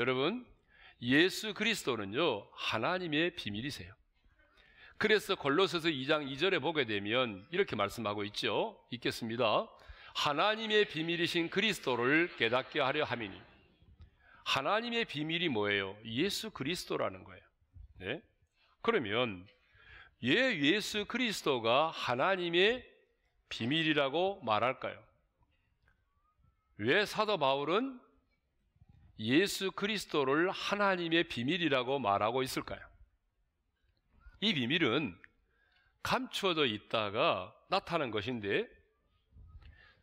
여러분, 예수 그리스도는요, 하나님의 비밀이세요. 그래서 골로새서 2장 2절에 보게 되면 이렇게 말씀하고 있죠. 읽겠습니다. 하나님의 비밀이신 그리스도를 깨닫게 하려 함이니. 하나님의 비밀이 뭐예요? 예수 그리스도라는 거예요. 네? 그러면 예 예수 그리스도가 하나님의 비밀이라고 말할까요? 왜 사도 바울은 예수 그리스도를 하나님의 비밀이라고 말하고 있을까요? 이 비밀은 감추어져 있다가 나타난 것인데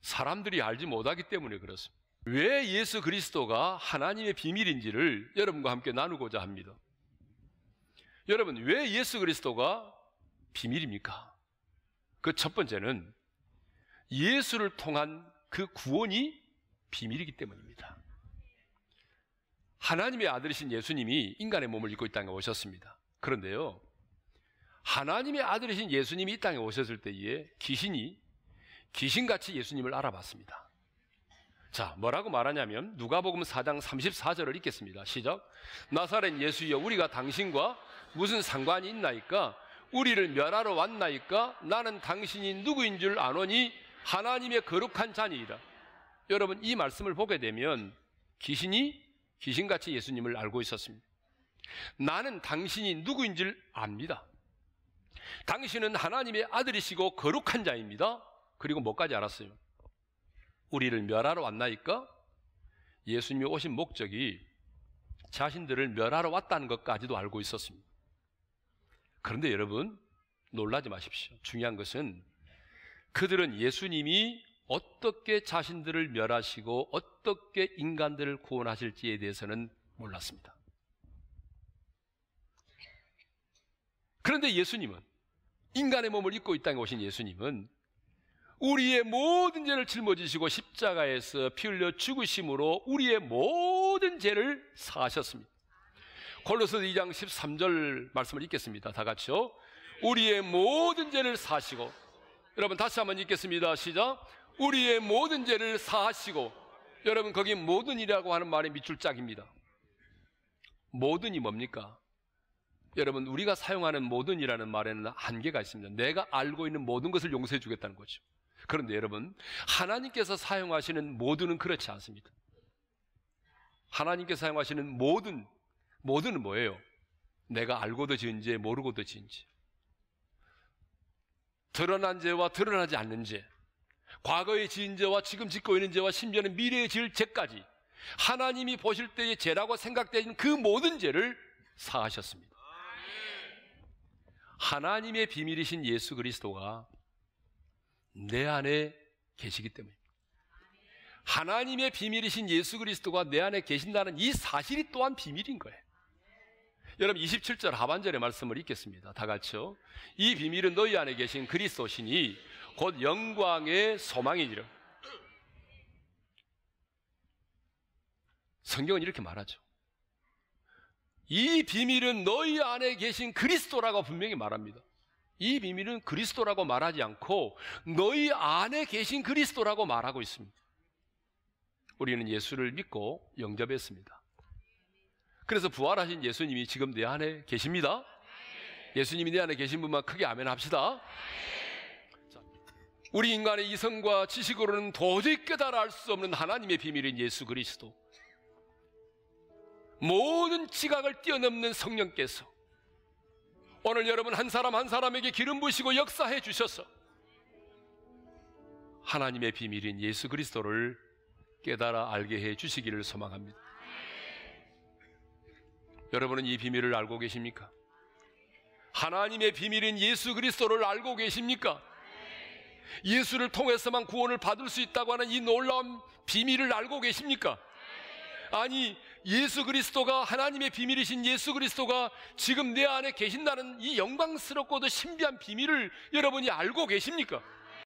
사람들이 알지 못하기 때문에 그렇습니다. 왜 예수 그리스도가 하나님의 비밀인지를 여러분과 함께 나누고자 합니다. 여러분, 왜 예수 그리스도가 비밀입니까? 그 첫 번째는 예수를 통한 그 구원이 비밀이기 때문입니다. 하나님의 아들이신 예수님이 인간의 몸을 입고 이 땅에 오셨습니다. 그런데요, 하나님의 아들이신 예수님이 이 땅에 오셨을 때에 귀신이 귀신같이 예수님을 알아봤습니다. 자, 뭐라고 말하냐면 누가복음 4장 34절을 읽겠습니다. 시작. 나사렛 예수여 우리가 당신과 무슨 상관이 있나이까? 우리를 멸하러 왔나이까? 나는 당신이 누구인 줄 아노니 하나님의 거룩한 자니이다. 여러분 이 말씀을 보게 되면 귀신이 귀신같이 예수님을 알고 있었습니다. 나는 당신이 누구인지를 압니다. 당신은 하나님의 아들이시고 거룩한 자입니다. 그리고 뭐까지 알았어요? 우리를 멸하러 왔나이까? 예수님이 오신 목적이 자신들을 멸하러 왔다는 것까지도 알고 있었습니다. 그런데 여러분, 놀라지 마십시오. 중요한 것은 그들은 예수님이 어떻게 자신들을 멸하시고 어떻게 인간들을 구원하실지에 대해서는 몰랐습니다. 그런데 예수님은 인간의 몸을 입고 이 땅에 오신 예수님은 우리의 모든 죄를 짊어지시고 십자가에서 피 흘려 죽으심으로 우리의 모든 죄를 사하셨습니다. 골로서 2장 13절 말씀을 읽겠습니다. 다 같이요. 우리의 모든 죄를 사시고 여러분 다시 한번 읽겠습니다. 시작. 우리의 모든 죄를 사하시고 여러분 거기 모든 이라고 하는 말이 밑줄 짝입니다. 모든이 뭡니까? 여러분 우리가 사용하는 모든이라는 말에는 한계가 있습니다. 내가 알고 있는 모든 것을 용서해 주겠다는 거죠. 그런데 여러분 하나님께서 사용하시는 모든은 그렇지 않습니다. 하나님께서 사용하시는 모든 모든은 뭐예요? 내가 알고도 지은지 모르고도 지은지 드러난 죄와 드러나지 않는 죄 과거에 지은 죄와 지금 짓고 있는 죄와 심지어는 미래에 지을 죄까지 하나님이 보실 때의 죄라고 생각되는 그 모든 죄를 사하셨습니다. 하나님의 비밀이신 예수 그리스도가 내 안에 계시기 때문입니다. 하나님의 비밀이신 예수 그리스도가 내 안에 계신다는 이 사실이 또한 비밀인 거예요. 여러분 27절 하반절의 말씀을 읽겠습니다. 다 같이요. 이 비밀은 너희 안에 계신 그리스도시니 곧 영광의 소망이니라. 성경은 이렇게 말하죠. 이 비밀은 너희 안에 계신 그리스도라고 분명히 말합니다. 이 비밀은 그리스도라고 말하지 않고 너희 안에 계신 그리스도라고 말하고 있습니다. 우리는 예수를 믿고 영접했습니다. 그래서 부활하신 예수님이 지금 내 안에 계십니다. 예수님이 내 안에 계신 분만 크게 아멘 합시다. 우리 인간의 이성과 지식으로는 도저히 깨달아 수 없는 하나님의 비밀인 예수 그리스도. 모든 지각을 뛰어넘는 성령께서 오늘 여러분 한 사람 한 사람에게 기름 부시고 역사해 주셔서 하나님의 비밀인 예수 그리스도를 깨달아 알게 해 주시기를 소망합니다. 여러분은 이 비밀을 알고 계십니까? 하나님의 비밀인 예수 그리스도를 알고 계십니까? 예수를 통해서만 구원을 받을 수 있다고 하는 이 놀라운 비밀을 알고 계십니까? 아니, 예수 그리스도가 하나님의 비밀이신 예수 그리스도가 지금 내 안에 계신다는 이 영광스럽고도 신비한 비밀을 여러분이 알고 계십니까?